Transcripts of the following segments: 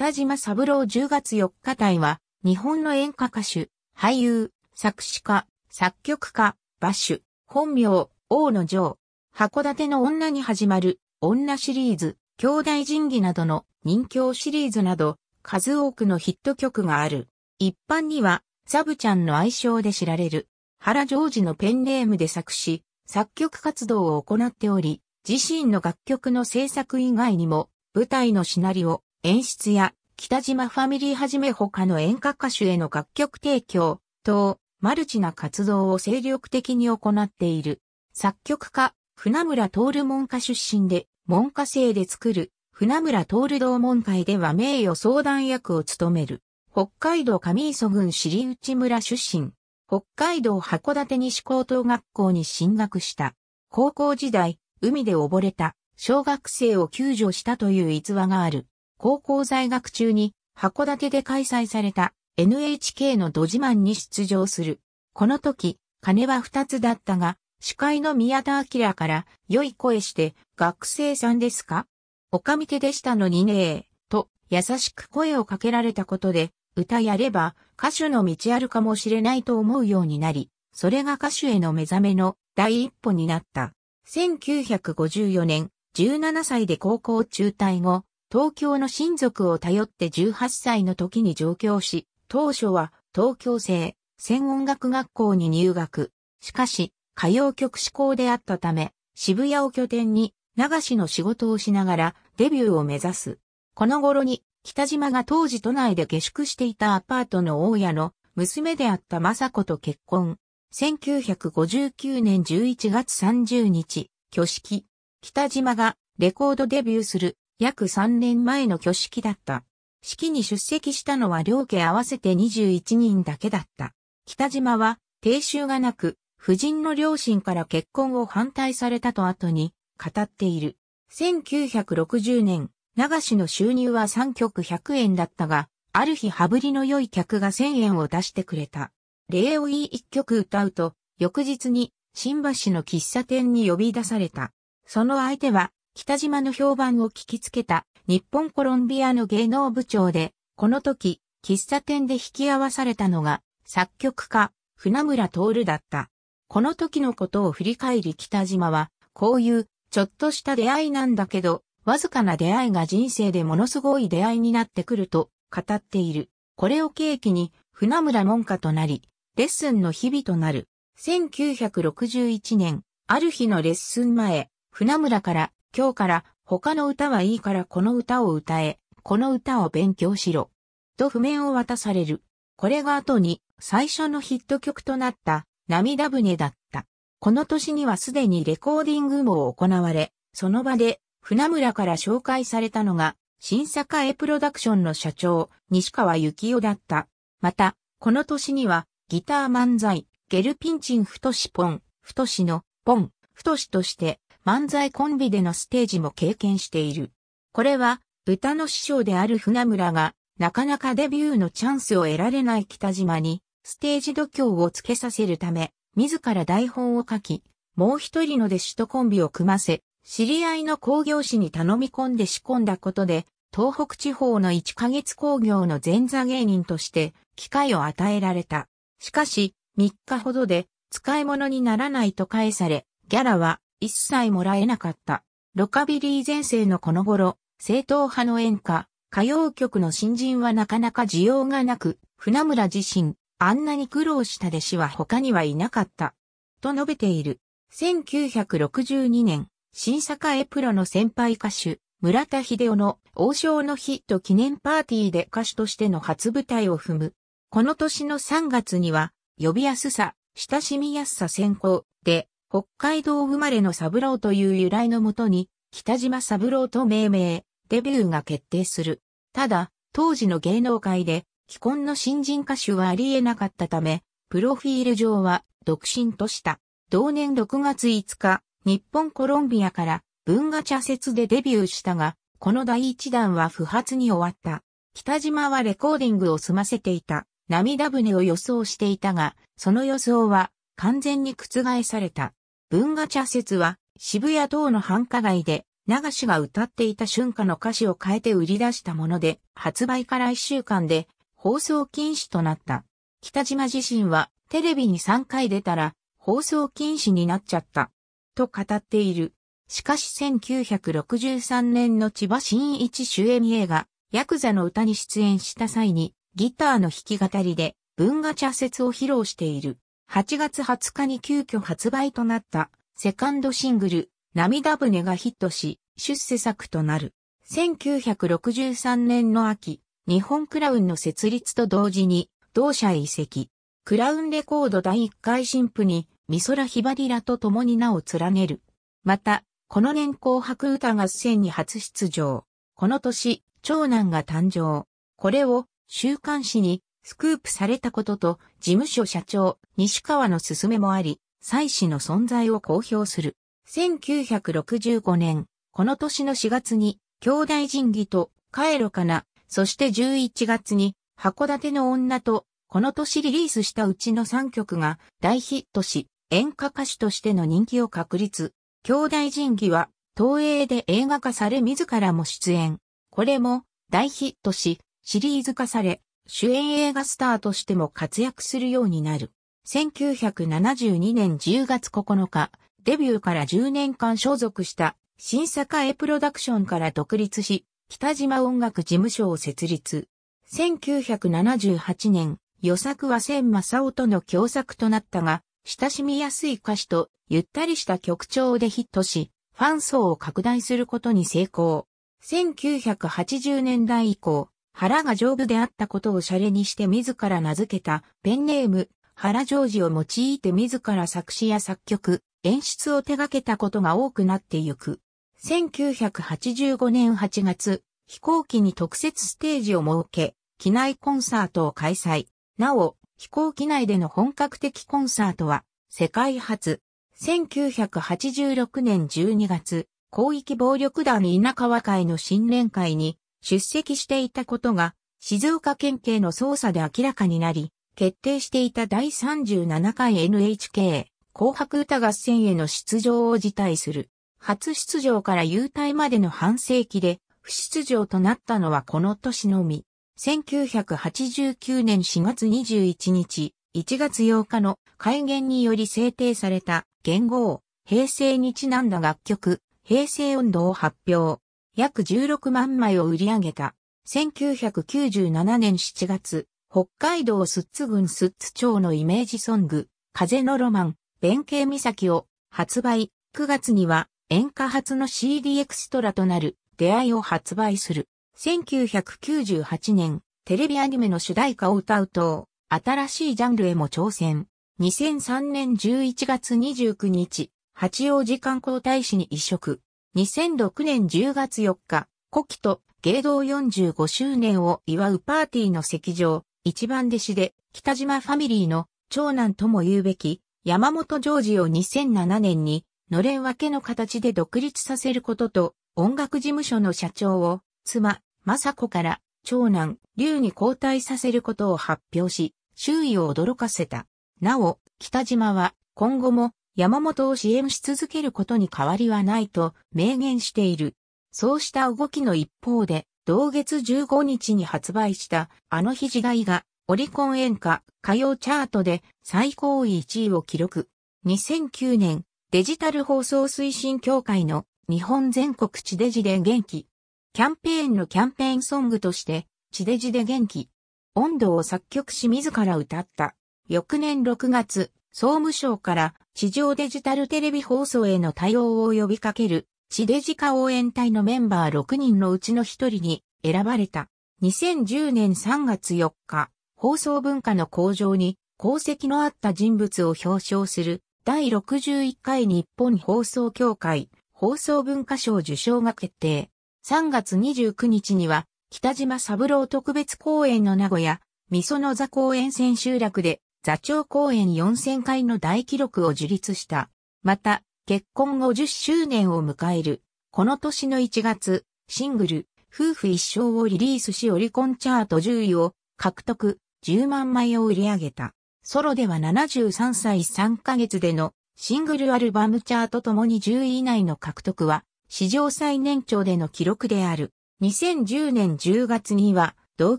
北島三郎10月4日隊は、日本の演歌歌手、俳優、作詞家、作曲家、馬手、本名、王の城、函館の女に始まる、女シリーズ、兄弟人義などの人侠シリーズなど、数多くのヒット曲がある。一般には、サブちゃんの愛称で知られる、原ジョージのペンネームで作詞、作曲活動を行っており、自身の楽曲の制作以外にも、舞台のシナリオ、演出や北島ファミリーはじめ他の演歌歌手への楽曲提供等、マルチな活動を精力的に行っている。作曲家、船村徹門下出身で、門下生で作る、船村徹同門会では名誉相談役を務める。北海道上磯郡尻内村出身。北海道函館西高等学校に進学した。高校時代、海で溺れた、小学生を救助したという逸話がある。高校在学中に函館で開催された NHK のド自慢に出場する。この時、金は二つだったが、司会の宮田明から良い声して学生さんですかおかみ手でしたのにねえ、と優しく声をかけられたことで、歌やれば歌手の道あるかもしれないと思うようになり、それが歌手への目覚めの第一歩になった。1954年、17歳で高校中退後、東京の親族を頼って18歳の時に上京し、当初は東京生、専音楽学校に入学。しかし、歌謡曲志向であったため、渋谷を拠点に流しの仕事をしながらデビューを目指す。この頃に北島が当時都内で下宿していたアパートの大家の娘であった雅子と結婚。1959年11月30日、挙式。北島がレコードデビューする約3年前の挙式だった。式に出席したのは両家合わせて21人だけだった。北島は定収がなく、夫人の両親から結婚を反対されたと後に語っている。1960年、流しの収入は3曲100円だったが、ある日羽振りの良い客が1000円を出してくれた。礼をいい一曲歌うと、翌日に新橋の喫茶店に呼び出された。その相手は北島の評判を聞きつけた日本コロンビアの芸能部長で、この時、喫茶店で引き合わされたのが作曲家、船村徹だった。この時のことを振り返り北島は、こういうちょっとした出会いなんだけど、わずかな出会いが人生でものすごい出会いになってくると語っている。これを契機に船村門下となり、レッスンの日々となる。1961年、ある日のレッスン前、船村から今日から他の歌はいいからこの歌を歌え、この歌を勉強しろ。と譜面を渡される。これが後に最初のヒット曲となった涙船だった。この年にはすでにレコーディングも行われ、その場で船村から紹介されたのが新坂絵プロダクションの社長西川幸雄だった。また、この年にはギター漫才、ゲルピンチン太しポン、太しのポン、太しとして漫才コンビでのステージも経験している。これは、歌の師匠である船村が、なかなかデビューのチャンスを得られない北島に、ステージ度胸をつけさせるため、自ら台本を書き、もう一人の弟子とコンビを組ませ、知り合いの工業師に頼み込んで仕込んだことで、東北地方の1ヶ月工業の前座芸人として機会を与えられた。しかし、3日ほどで使い物にならないと返され、ギャラは一切もらえなかった。ロカビリー前世のこの頃、正統派の演歌、歌謡曲の新人はなかなか需要がなく、船村自身、あんなに苦労した弟子は他にはいなかった。と述べている。1962年、新坂エプロの先輩歌手、村田秀夫の王将のヒット記念パーティーで歌手としての初舞台を踏む。この年の3月には、呼びやすさ、親しみやすさ先行で、北海道生まれの三郎という由来のもとに、北島三郎と命名、デビューが決定する。ただ、当時の芸能界で、既婚の新人歌手はあり得なかったため、プロフィール上は独身とした。同年6月5日、日本コロンビアから文化茶説でデビューしたが、この第一弾は不発に終わった。北島はレコーディングを済ませていた。涙船を予想していたが、その予想は完全に覆された。文画茶説は渋谷等の繁華街で流しが歌っていた春夏の歌詞を変えて売り出したもので発売から一週間で放送禁止となった。北島自身はテレビに3回出たら放送禁止になっちゃった。と語っている。しかし1963年の千葉真一主演映画、ヤクザの歌に出演した際に、ギターの弾き語りで、文画茶説を披露している。8月20日に急遽発売となったセカンドシングル、涙船がヒットし、出世作となる。1963年の秋、日本クラウンの設立と同時に、同社移籍。クラウンレコード第1回新譜に、美空ひばりらと共に名を連ねる。また、この年紅白歌合戦に初出場。この年、長男が誕生。これを週刊誌にスクープされたことと、事務所社長、西川の勧めもあり、妻子の存在を公表する。1965年、この年の4月に、兄弟人義と、カろロかな、そして11月に、函館の女と、この年リリースしたうちの3曲が大ヒットし、演歌歌手としての人気を確立。兄弟人義は、東映で映画化され自らも出演。これも大ヒットし、シリーズ化され、主演映画スターとしても活躍するようになる。1972年10月9日、デビューから10年間所属した新坂絵プロダクションから独立し、北島音楽事務所を設立。1978年、予作は千正夫との共作となったが、親しみやすい歌詞とゆったりした曲調でヒットし、ファン層を拡大することに成功。1980年代以降、腹が丈夫であったことをシャレにして自ら名付けたペンネーム、原ジョージを用いて自ら作詞や作曲、演出を手掛けたことが多くなってゆく。1985年8月、飛行機に特設ステージを設け、機内コンサートを開催。なお、飛行機内での本格的コンサートは、世界初。1986年12月、広域暴力団稲川会の新年会に出席していたことが、静岡県警の捜査で明らかになり、決定していた第37回 NHK 紅白歌合戦への出場を辞退する。初出場から優退までの半世紀で不出場となったのはこの年のみ。1989年4月21日、1月8日の改元により制定された元号、平成にちなんだ楽曲、平成音頭を発表。約16万枚を売り上げた。1997年7月、北海道スッツ郡スッツ町のイメージソング、風のロマン、弁慶岬を発売。9月には演歌発の CD エクストラとなる出会いを発売する。1998年、テレビアニメの主題歌を歌うと、新しいジャンルへも挑戦。2003年11月29日、八王子観光大使に移植。2006年10月4日、古希と芸道45周年を祝うパーティーの席上、一番弟子で北島ファミリーの長男とも言うべき山本ジョージを2007年にのれん分けの形で独立させることと音楽事務所の社長を妻、雅子から長男、龍に交代させることを発表し、周囲を驚かせた。なお、北島は今後も山本を支援し続けることに変わりはないと明言している。そうした動きの一方で、同月15日に発売したあの日時代がオリコン演歌歌謡チャートで最高位1位を記録。2009年デジタル放送推進協会の日本全国地デジで元気。キャンペーンのキャンペーンソングとして地デジで元気。温度を作曲し自ら歌った。翌年6月、総務省から地上デジタルテレビ放送への対応を呼びかける地デジ化応援隊のメンバー6人のうちの1人に選ばれた。2010年3月4日、放送文化の向上に功績のあった人物を表彰する第61回日本放送協会放送文化賞受賞が決定。3月29日には北島三郎特別公演の名古屋、美園座公演千秋楽で座長公演4000回の大記録を樹立した。また、結婚50周年を迎える。この年の1月、シングル、夫婦一生をリリースしオリコンチャート10位を獲得、10万枚を売り上げた。ソロでは73歳3ヶ月でのシングルアルバムチャートともに10位以内の獲得は史上最年長での記録である。2010年10月には同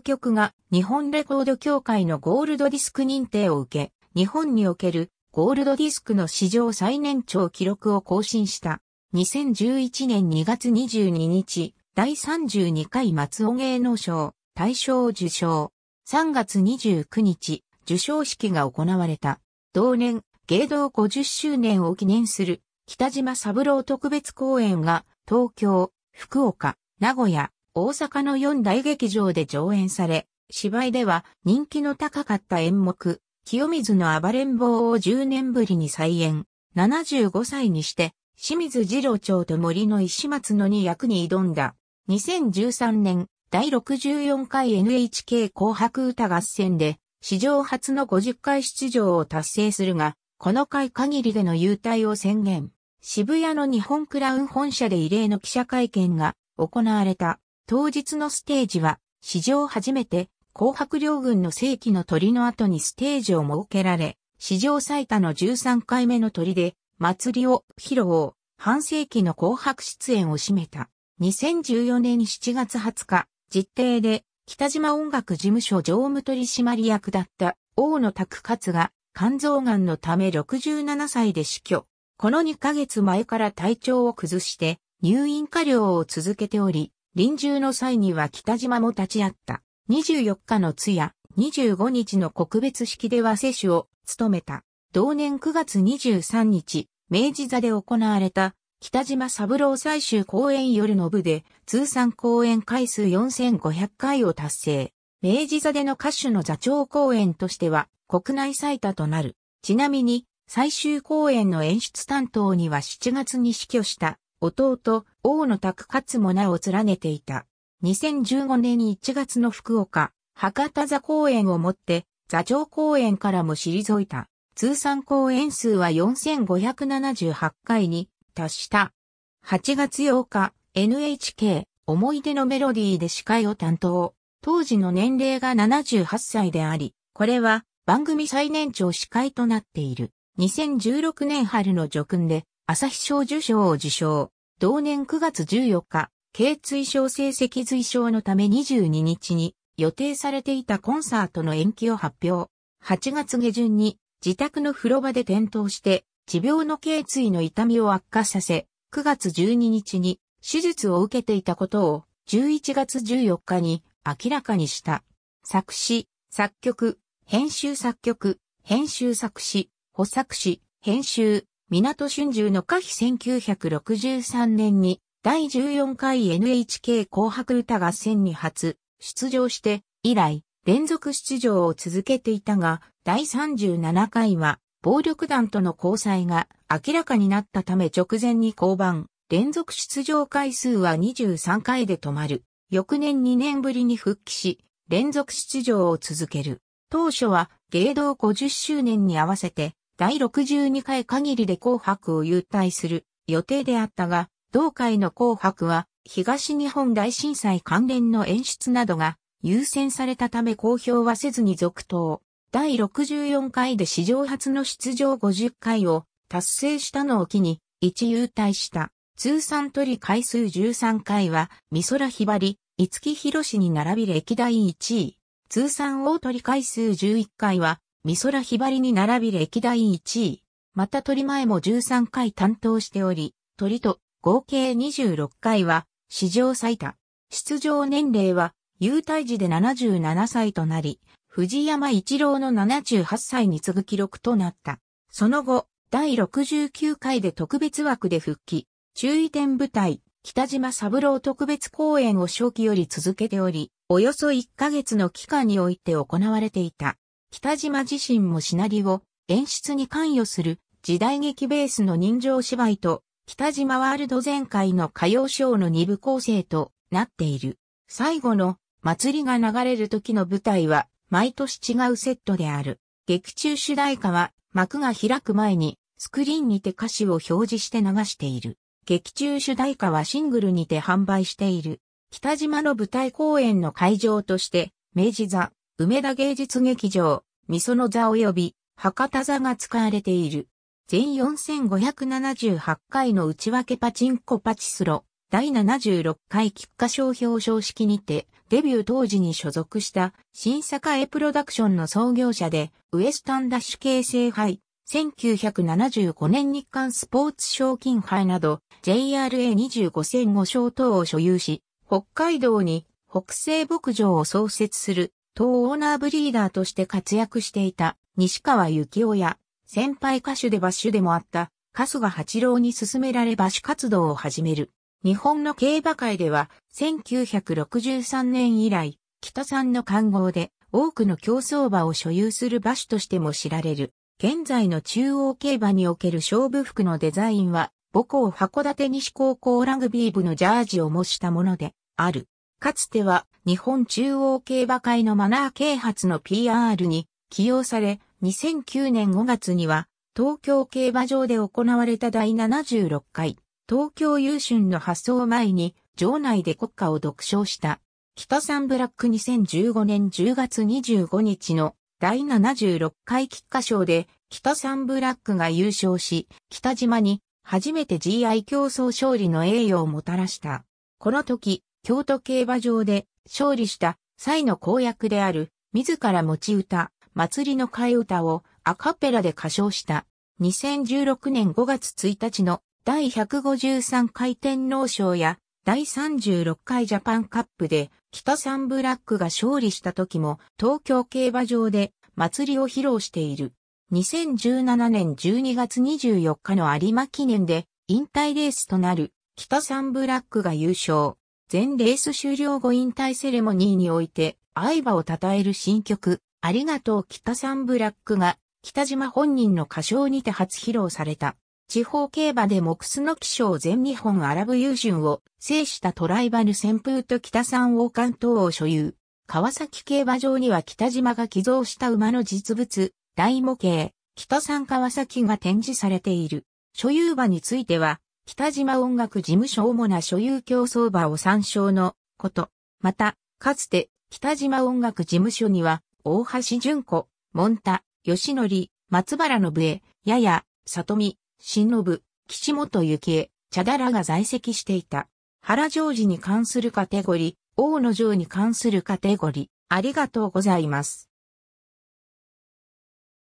曲が日本レコード協会のゴールドディスク認定を受け、日本におけるゴールドディスクの史上最年長記録を更新した。2011年2月22日、第32回松尾芸能賞、大賞受賞。3月29日、受賞式が行われた。同年、芸道50周年を記念する北島三郎特別公演が東京、福岡、名古屋、大阪の4大劇場で上演され、芝居では人気の高かった演目、清水の暴れん坊を10年ぶりに再演。75歳にして、清水次郎長と森の石松野に役に挑んだ。2013年、第64回 NHK 紅白歌合戦で、史上初の50回出場を達成するが、この回限りでの優退を宣言。渋谷の日本クラウン本社で異例の記者会見が行われた。当日のステージは、史上初めて紅白両軍の世紀の鳥の後にステージを設けられ、史上最多の13回目の鳥で、祭りを披露、半世紀の紅白出演を占めた。2014年7月20日、実定で、北島音楽事務所常務取締役だった大野拓勝が肝臓癌のため67歳で死去。この2ヶ月前から体調を崩して入院過療を続けており、臨終の際には北島も立ち会った。24日の通夜、25日の告別式では世主を務めた。同年9月23日、明治座で行われた北島三郎最終公演夜の部で通算公演回数4500回を達成。明治座での歌手の座長公演としては国内最多となる。ちなみに最終公演の演出担当には7月に死去した弟、大野拓勝も名を連ねていた。2015年1月の福岡、博多座公演をもって、座長公演からも退いた。通算公演数は4578回に達した。8月8日、NHK 思い出のメロディーで司会を担当。当時の年齢が78歳であり、これは番組最年長司会となっている。2016年春の叙勲で朝日賞受賞を受賞。同年9月14日、頸椎症性脊髄症のため22日に予定されていたコンサートの延期を発表。8月下旬に自宅の風呂場で転倒して持病の頸椎の痛みを悪化させ、9月12日に手術を受けていたことを11月14日に明らかにした。作詞、作曲、編集作曲、編集作詞、補作詞、編集、港春秋の歌碑1963年に第14回 NHK 紅白歌合戦に初出場して以来連続出場を続けていたが第37回は暴力団との交際が明らかになったため直前に降板連続出場回数は23回で止まる翌年2年ぶりに復帰し連続出場を続ける当初は芸道50周年に合わせて第62回限りで紅白を優退する予定であったが同会の紅白は、東日本大震災関連の演出などが優先されたため公表はせずに続投。第64回で史上初の出場50回を達成したのを機に、一優退した。通算取り回数13回は、美空ひばり、五木ひろしに並び歴代1位。通算大取り回数11回は、美空ひばりに並び歴代1位。また取り前も13回担当しており、鳥と合計26回は史上最多。出場年齢は優待時で77歳となり、藤山一郎の78歳に次ぐ記録となった。その後、第69回で特別枠で復帰、注意点舞台、北島三郎特別公演を初期より続けており、およそ1ヶ月の期間において行われていた。北島自身もシナリオ、演出に関与する時代劇ベースの人情芝居と北島ワールド前回の歌謡ショーの2部構成となっている。最後の祭りが流れる時の舞台は毎年違うセットである。劇中主題歌は幕が開く前にスクリーンにて歌詞を表示して流している。劇中主題歌はシングルにて販売している。北島の舞台公演の会場として、明治座、梅田芸術劇場、みその座及び博多座が使われている。全4578回の内訳パチンコパチスロ、第76回菊花商標彰式にて、デビュー当時に所属した、新坂エプロダクションの創業者で、ウエスタンダッシュ系成杯、1975年日刊スポーツ賞金杯など、JRA25 戦5賞等を所有し、北海道に北西牧場を創設する、当オーナーブリーダーとして活躍していた、西川幸雄や、先輩歌手でバッシュでもあった、春日八郎に勧められバッシュ活動を始める。日本の競馬界では、1963年以来、北さんの看護で、多くの競争馬を所有する馬主としても知られる。現在の中央競馬における勝負服のデザインは、母校函館西高校ラグビー部のジャージを模したもので、ある。かつては、日本中央競馬会のマナー啓発の PR に起用され、2009年5月には、東京競馬場で行われた第76回、東京優春の発送前に、場内で国歌を独唱した、北三ブラック2015年10月25日の第76回菊花賞で、北三ブラックが優勝し、北島に初めて GI 競争勝利の栄誉をもたらした。この時、京都競馬場で勝利した際の公約である、自ら持ち歌、祭りの替え歌をアカペラで歌唱した。2016年5月1日の第153回天皇賞や第36回ジャパンカップで北サンブラックが勝利した時も東京競馬場で祭りを披露している。2017年12月24日の有馬記念で引退レースとなる北サンブラックが優勝。全レース終了後引退セレモニーにおいて相場を称える新曲ありがとう北サンブラックが北島本人の歌唱にて初披露された。地方競馬で木須の気象全日本アラブ優順を制したトライバル旋風と北山王冠等を所有。川崎競馬場には北島が寄贈した馬の実物、大模型、北山川崎が展示されている。所有馬については、北島音楽事務所主な所有競争馬を参照のこと。また、かつて北島音楽事務所には大橋純子、モンタ、吉則、松原信江、やや、里見、新信、岸本幸恵、茶だらが在籍していた。原常時に関するカテゴリー、の野城に関するカテゴリー、ありがとうございます。